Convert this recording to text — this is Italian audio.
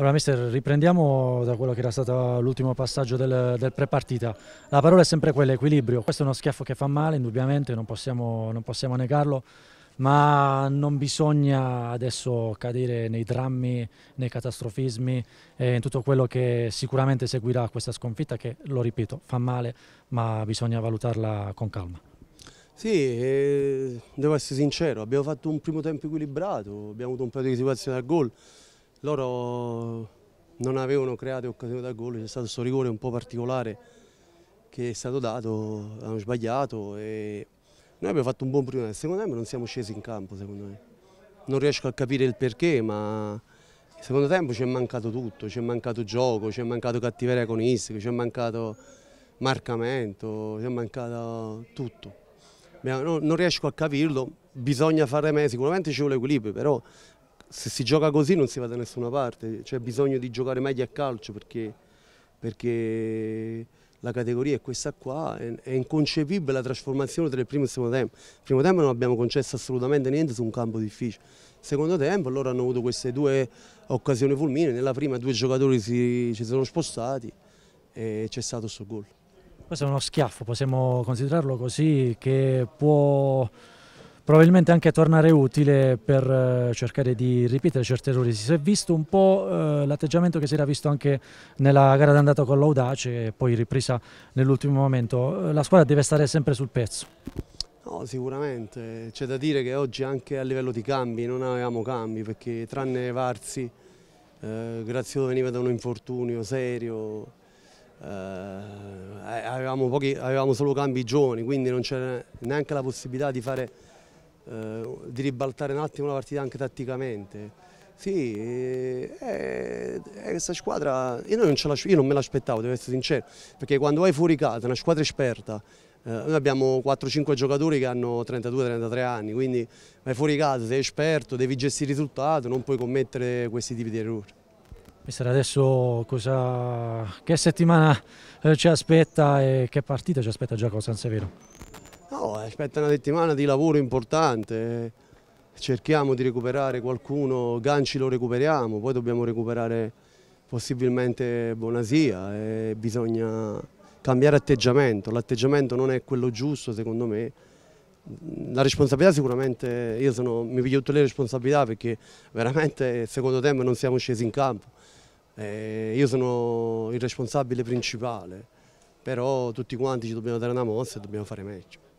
Allora mister, riprendiamo da quello che era stato l'ultimo passaggio del, del pre La parola è sempre quella, equilibrio. Questo è uno schiaffo che fa male, indubbiamente, non possiamo, non possiamo negarlo, ma non bisogna adesso cadere nei drammi, nei catastrofismi e in tutto quello che sicuramente seguirà questa sconfitta che, lo ripeto, fa male, ma bisogna valutarla con calma. Sì, eh, devo essere sincero, abbiamo fatto un primo tempo equilibrato, abbiamo avuto un paio di situazioni al gol, loro non avevano creato occasione da gol, c'è stato questo rigore un po' particolare che è stato dato, hanno sbagliato e noi abbiamo fatto un buon primo tempo, secondo me non siamo scesi in campo, secondo me. Non riesco a capire il perché, ma il secondo tempo ci è mancato tutto, ci è mancato gioco, ci è mancato cattiveria agonistica, ci è mancato marcamento, ci è mancato tutto. Non riesco a capirlo, bisogna fare me, sicuramente ci vuole equilibrio, però se si gioca così non si va da nessuna parte, c'è bisogno di giocare meglio a calcio perché, perché la categoria è questa qua, è, è, inconcepibile la trasformazione tra il primo e il secondo tempo. Il primo tempo non abbiamo concesso assolutamente niente su un campo difficile. Secondo tempo loro hanno avuto queste due occasioni fulmine, nella prima due giocatori si, ci sono spostati e c'è stato questo gol. Questo è uno schiaffo, possiamo considerarlo così, che può probabilmente anche tornare utile per eh, cercare di ripetere certi errori. Si è visto un po' eh, l'atteggiamento che si era visto anche nella gara d'andata con l'Audace e poi ripresa nell'ultimo momento. Eh, la squadra deve stare sempre sul pezzo. No, sicuramente, c'è da dire che oggi anche a livello di cambi non avevamo cambi perché tranne Varzi, eh, Grazioso veniva da un infortunio serio, eh, avevamo, pochi, avevamo solo cambi giovani quindi non c'era neanche la possibilità di fare eh, di ribaltare un attimo la partita anche tatticamente. Sì, è, eh, eh, questa squadra io non, io non me l'aspettavo, devo essere sincero, perché quando vai fuori casa, una squadra esperta, eh, noi abbiamo 4-5 giocatori che hanno 32-33 anni, quindi vai fuori casa, sei esperto, devi gestire il risultato, non puoi commettere questi tipi di errori. Mister, adesso cosa... che settimana eh, ci aspetta e che partita ci aspetta già con San Severo? No, aspetta una settimana di lavoro importante, cerchiamo di recuperare qualcuno, Ganci lo recuperiamo, poi dobbiamo recuperare possibilmente Bonasia e bisogna cambiare atteggiamento, l'atteggiamento non è quello giusto secondo me, la responsabilità sicuramente, io sono, mi piglio tutte le responsabilità perché veramente secondo tempo non siamo scesi in campo, eh, io sono il responsabile principale, però tutti quanti ci dobbiamo dare una mossa e dobbiamo fare meglio.